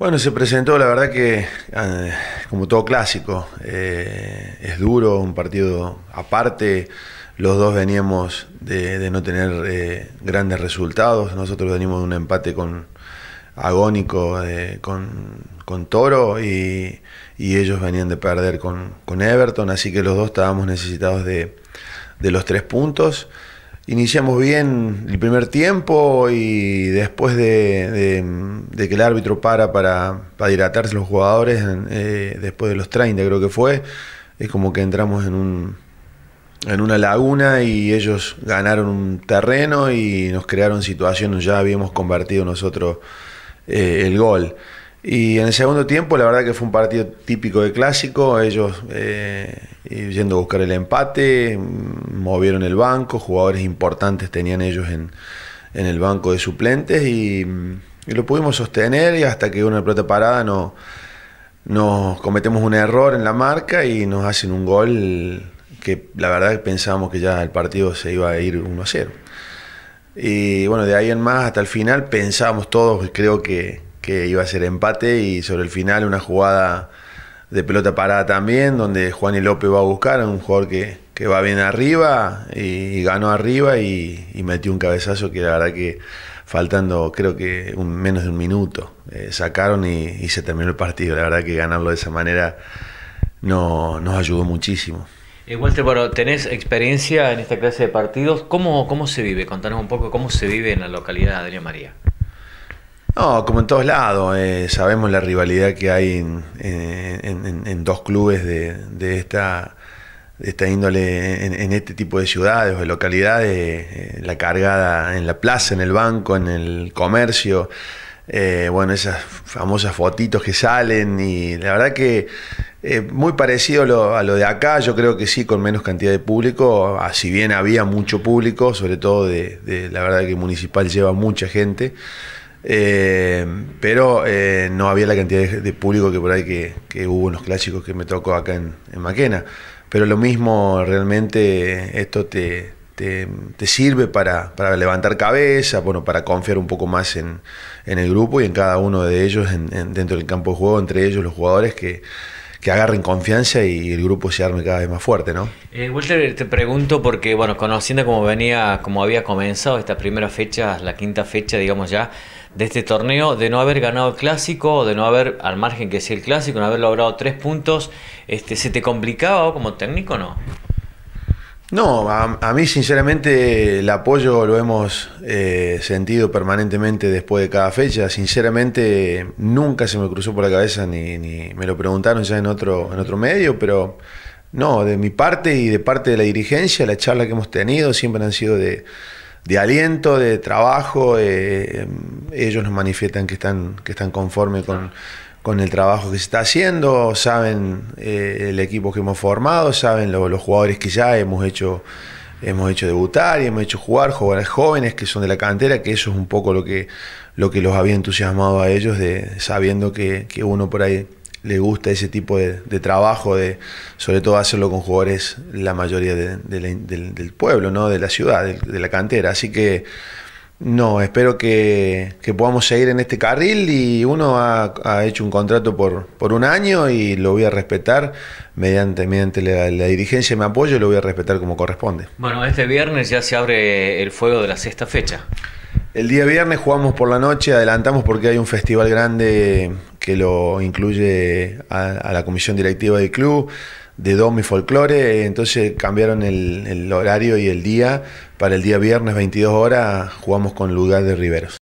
Bueno, se presentó, la verdad que ah, como todo clásico, eh, es duro, un partido aparte, los dos veníamos de, no tener eh, grandes resultados, nosotros venimos de un empate con agónico eh, con, Toro y, ellos venían de perder con, Everton, así que los dos estábamos necesitados de, de los tres puntos. Iniciamos bien el primer tiempo y después de, que el árbitro para para, hidratarse los jugadores, eh, después de los 30 creo que fue, es como que entramos en, un, en una laguna y ellos ganaron un terreno y nos crearon situaciones, ya habíamos convertido nosotros eh, el gol. Y en el segundo tiempo, la verdad que fue un partido típico de clásico. Ellos eh, yendo a buscar el empate, movieron el banco, jugadores importantes tenían ellos en, el banco de suplentes y, lo pudimos sostener y hasta que una pelota parada no, nos cometemos un error en la marca y nos hacen un gol que la verdad que pensábamos que ya el partido se iba a ir 1 a 0. Y bueno, de ahí en más hasta el final pensábamos todos, creo que que iba a ser empate y sobre el final una jugada de pelota parada también, donde Juan y López va a buscar, a un jugador que, va bien arriba y, ganó arriba y, metió un cabezazo que la verdad que faltando creo que menos de un minuto eh, sacaron y, se terminó el partido. La verdad que ganarlo de esa manera no, nos ayudó muchísimo. igual eh, Walter, tenés experiencia en esta clase de partidos. ¿Cómo, cómo se vive? Contanos un poco cómo se vive en la localidad de Adrián María. No, como en todos lados, eh, sabemos la rivalidad que hay en, dos clubes de, esta índole en, este tipo de ciudades o de localidades, eh, la cargada en la plaza, en el banco, en el comercio, eh, bueno, esas famosas fotitos que salen y la verdad que muy parecido a lo de acá, yo creo que sí, con menos cantidad de público, ah, si bien había mucho público, sobre todo de, la verdad que municipal lleva mucha gente. Eh, pero eh, no había la cantidad de, público que por ahí que, hubo en los clásicos que me tocó acá en, Maquena. Pero lo mismo, realmente esto te, te, sirve para, levantar cabeza, bueno, para confiar un poco más en, en el grupo y en cada uno de ellos en, dentro del campo de juego, entre ellos los jugadores que que agarren confianza y el grupo se arme cada vez más fuerte, ¿no? Eh, Walter, te pregunto porque, bueno, conociendo cómo venía, como había comenzado esta primera fecha, la quinta fecha, digamos ya, de este torneo, de no haber ganado el clásico, de no haber, al margen que sea el clásico, no haber logrado tres puntos, este, ¿se te complicaba como técnico o no? No, a, mí sinceramente el apoyo lo hemos eh, sentido permanentemente después de cada fecha. Sinceramente nunca se me cruzó por la cabeza ni, me lo preguntaron ya en otro, en otro medio, pero no, de mi parte y de parte de la dirigencia, la charla que hemos tenido siempre han sido de, de aliento, de trabajo. Eh, em, ellos nos manifiestan que están, que están conformes con con el trabajo que se está haciendo, saben eh, el equipo que hemos formado, saben los jugadores que ya hemos hecho, hemos hecho debutar y hemos hecho jugar, jugadores jóvenes que son de la cantera, que eso es un poco lo que, lo que los había entusiasmado a ellos, de, sabiendo que, que uno por ahí le gusta ese tipo de, trabajo, de, sobre todo hacerlo con jugadores, la mayoría del, pueblo, ¿no? de la ciudad, de, la cantera. Así que no, espero que, podamos seguir en este carril y uno ha, hecho un contrato por, un año y lo voy a respetar mediante, la, dirigencia dirigencia me apoyo, lo voy a respetar como corresponde. Bueno, este viernes ya se abre el fuego de la sexta fecha. El día viernes jugamos por la noche, adelantamos porque hay un festival grande que lo incluye a la comisión directiva del club de y Folklore, entonces cambiaron el, el, horario y el día. Para el día viernes, 22 horas, jugamos con Lugar de Riveros.